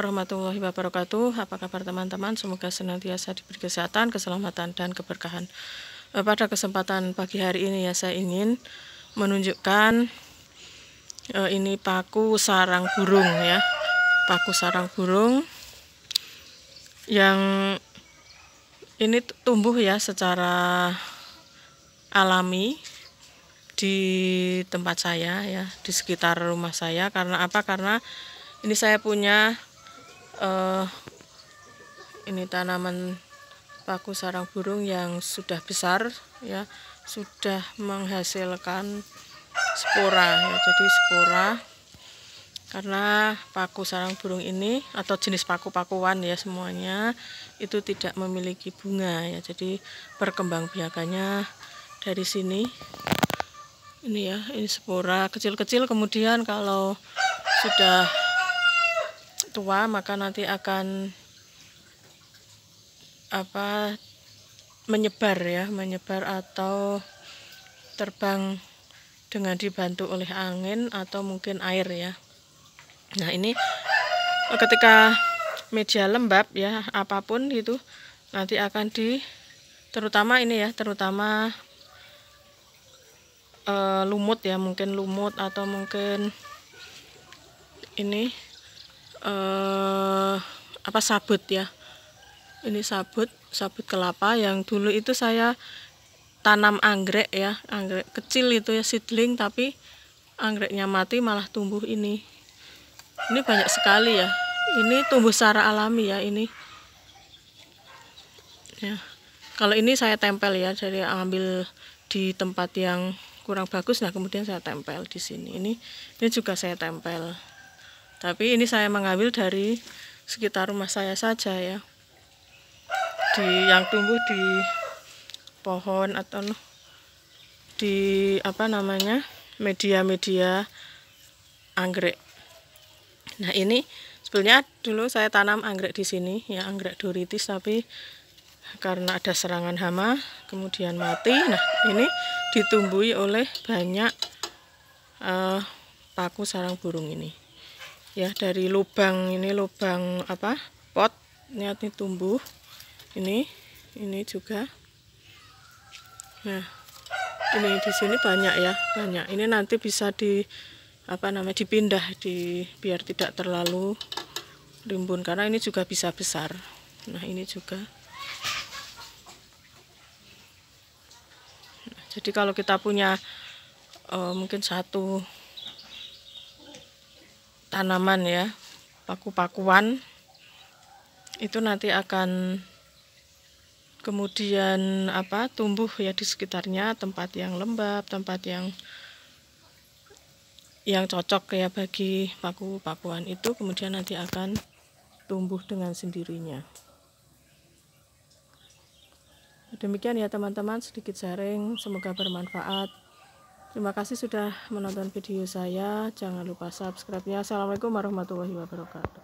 warahmatullahi wabarakatuh. Apa kabar teman-teman? Semoga senantiasa diberi kesehatan, keselamatan, dan keberkahan. Eh, pada kesempatan pagi hari ini ya saya ingin menunjukkan eh, ini paku sarang burung ya. Paku sarang burung yang ini tumbuh ya secara alami di tempat saya ya, di sekitar rumah saya karena apa? Karena ini saya punya uh, ini tanaman paku sarang burung yang sudah besar ya sudah menghasilkan spora ya jadi spora karena paku sarang burung ini atau jenis paku-pakuan ya semuanya itu tidak memiliki bunga ya jadi perkembang biakannya dari sini ini ya ini spora kecil-kecil kemudian kalau sudah tua maka nanti akan apa menyebar ya menyebar atau terbang dengan dibantu oleh angin atau mungkin air ya nah ini ketika media lembab ya apapun itu nanti akan di terutama ini ya terutama e, lumut ya mungkin lumut atau mungkin ini eh, apa sabut ya ini sabut sabut kelapa yang dulu itu saya tanam anggrek ya anggrek kecil itu ya seedling tapi anggreknya mati malah tumbuh ini ini banyak sekali ya ini tumbuh secara alami ya ini ya kalau ini saya tempel ya jadi ambil di tempat yang kurang bagus nah kemudian saya tempel di sini ini ini juga saya tempel tapi ini saya mengambil dari sekitar rumah saya saja ya di yang tumbuh di pohon atau di apa namanya media-media anggrek nah ini sebenarnya dulu saya tanam anggrek di sini ya anggrek duritis tapi karena ada serangan hama kemudian mati nah ini ditumbuhi oleh banyak uh, paku sarang burung ini ya dari lubang ini lubang apa pot niatnya ini tumbuh ini ini juga nah ini di sini banyak ya banyak ini nanti bisa di apa namanya dipindah di biar tidak terlalu rimbun karena ini juga bisa besar nah ini juga nah, jadi kalau kita punya uh, mungkin satu tanaman ya paku-pakuan itu nanti akan kemudian apa tumbuh ya di sekitarnya tempat yang lembab tempat yang yang cocok ya bagi paku-pakuan itu kemudian nanti akan tumbuh dengan sendirinya demikian ya teman-teman sedikit sharing semoga bermanfaat Terima kasih sudah menonton video saya. Jangan lupa subscribe-nya. Assalamualaikum warahmatullahi wabarakatuh.